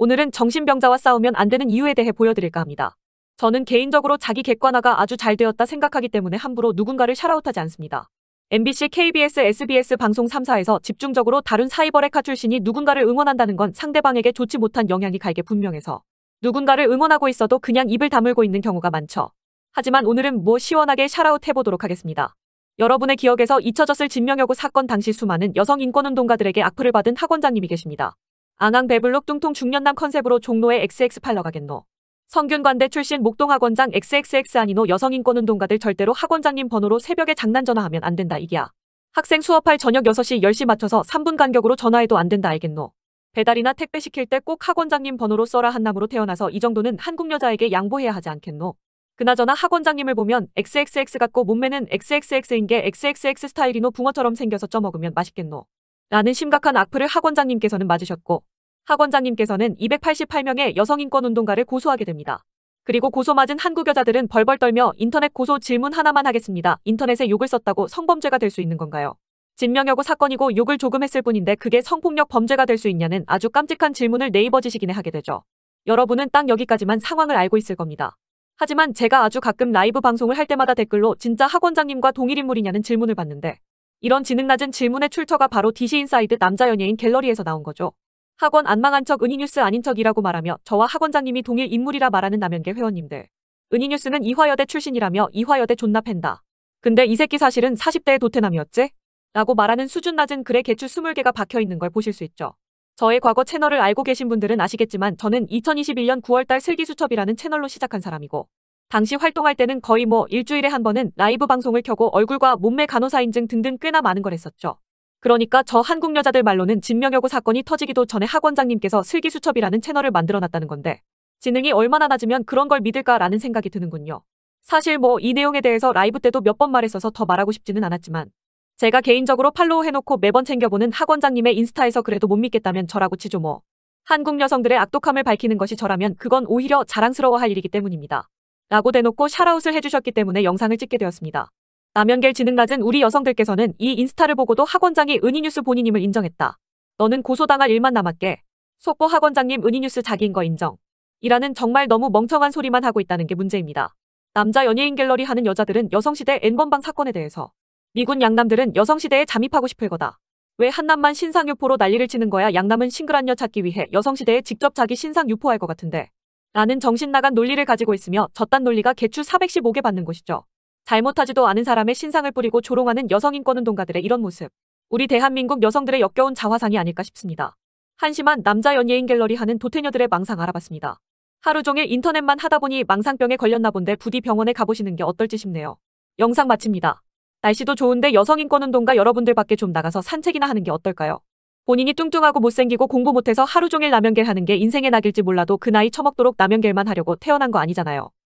오늘은 정신병자와 싸우면 안 되는 이유에 대해 보여드릴까 합니다. 저는 개인적으로 자기 객관화가 아주 잘 되었다 생각하기 때문에 함부로 누군가를 샤라웃하지 않습니다. MBC, KBS, SBS 방송 3사에서 집중적으로 다른 사이버레카 출신이 누군가를 응원한다는 건 상대방에게 좋지 못한 영향이 갈게 분명해서 누군가를 응원하고 있어도 그냥 입을 다물고 있는 경우가 많죠. 하지만 오늘은 뭐 시원하게 샤라웃 해보도록 하겠습니다. 여러분의 기억에서 잊혀졌을 진명여고 사건 당시 수많은 여성 인권운동가들에게 악플을 받은 학원장님이 계십니다. 앙앙 배블록 뚱뚱 중년남 컨셉으로 종로의 XX 팔러 가겠노. 성균관대 출신 목동학원장 XXX 아니노 여성인권운동가들 절대로 학원장님 번호로 새벽에 장난전화하면 안 된다 이기야. 학생 수업할 저녁 6시 10시 맞춰서 3분 간격으로 전화해도 안 된다 알겠노. 배달이나 택배 시킬 때 꼭 학원장님 번호로 써라 한남으로 태어나서 이 정도는 한국 여자에게 양보해야 하지 않겠노. 그나저나 학원장님을 보면 XXX 같고 몸매는 XXX인 게 XXX 스타일이노 붕어처럼 생겨서 쪄먹으면 맛있겠노. 라는 심각한 악플을 학원장님께서는 맞으셨고 학원장님께서는 288명의 여성인권운동가를 고소하게 됩니다. 그리고 고소 맞은 한국 여자들은 벌벌 떨며 인터넷 고소 질문 하나만 하겠습니다. 인터넷에 욕을 썼다고 성범죄가 될 수 있는 건가요? 진명여고 사건이고 욕을 조금 했을 뿐인데 그게 성폭력 범죄가 될 수 있냐는 아주 깜찍한 질문을 네이버 지식인에 하게 되죠. 여러분은 딱 여기까지만 상황을 알고 있을 겁니다. 하지만 제가 아주 가끔 라이브 방송을 할 때마다 댓글로 진짜 학원장님과 동일인물이냐는 질문을 받는데 이런 지능 낮은 질문의 출처가 바로 d c 인사이드 남자 연예인 갤러리에서 나온 거죠. 학원 안 망한 척 은희뉴스 아닌 척이라고 말하며 저와 학원장님이 동일 인물이라 말하는 남연계 회원님들. 은희뉴스는 이화여대 출신이라며 이화여대 존나 팬다. 근데 이 새끼 사실은 40대의 도태남이었지? 라고 말하는 수준 낮은 글의개출 20개가 박혀있는 걸 보실 수 있죠. 저의 과거 채널을 알고 계신 분들은 아시겠지만 저는 2021년 9월달 슬기수첩이라는 채널로 시작한 사람이고 당시 활동할 때는 거의 뭐 일주일에 한 번은 라이브 방송을 켜고 얼굴과 몸매 간호사 인증 등등 꽤나 많은 걸 했었죠. 그러니까 저 한국 여자들 말로는 진명여고 사건이 터지기도 전에 학원장님께서 슬기수첩이라는 채널을 만들어놨다는 건데 지능이 얼마나 낮으면 그런 걸 믿을까라는 생각이 드는군요. 사실 뭐 이 내용에 대해서 라이브 때도 몇 번 말했어서 더 말하고 싶지는 않았지만 제가 개인적으로 팔로우 해놓고 매번 챙겨보는 학원장님의 인스타에서 그래도 못 믿겠다면 저라고 치죠 뭐. 한국 여성들의 악독함을 밝히는 것이 저라면 그건 오히려 자랑스러워할 일이기 때문입니다. 라고 대놓고 샤라웃을 해주셨기 때문에 영상을 찍게 되었습니다. 남연결 지능 낮은 우리 여성들께서는 이 인스타를 보고도 학원장이 은희뉴스 본인임을 인정했다. 너는 고소당할 일만 남았게. 속보 학원장님 은희뉴스 자기인 거 인정. 이라는 정말 너무 멍청한 소리만 하고 있다는 게 문제입니다. 남자 연예인 갤러리 하는 여자들은 여성시대 N번방 사건에 대해서 미군 양남들은 여성시대에 잠입하고 싶을 거다. 왜 한남만 신상 유포로 난리를 치는 거야 양남은 싱글한 여 찾기 위해 여성시대에 직접 자기 신상 유포할 것 같은데. 라는 정신 나간 논리를 가지고 있으며 저딴 논리가 개출 415개 받는 곳이죠 잘못하지도 않은 사람의 신상을 뿌리고 조롱하는 여성인권운동가들의 이런 모습. 우리 대한민국 여성들의 역겨운 자화상이 아닐까 싶습니다. 한심한 남자 연예인 갤러리 하는 도태녀들의 망상 알아봤습니다. 하루 종일 인터넷만 하다 보니 망상병에 걸렸나 본데 부디 병원에 가보시는 게 어떨지 싶네요. 영상 마칩니다. 날씨도 좋은데 여성인권운동가 여러분들 밖에 좀 나가서 산책이나 하는 게 어떨까요? 본인이 뚱뚱하고 못생기고 공부 못해서 하루 종일 남연길 하는 게 인생의 낙일지 몰라도 그 나이 처먹도록 남연길만 하려고 태어난 거 아니잖아요.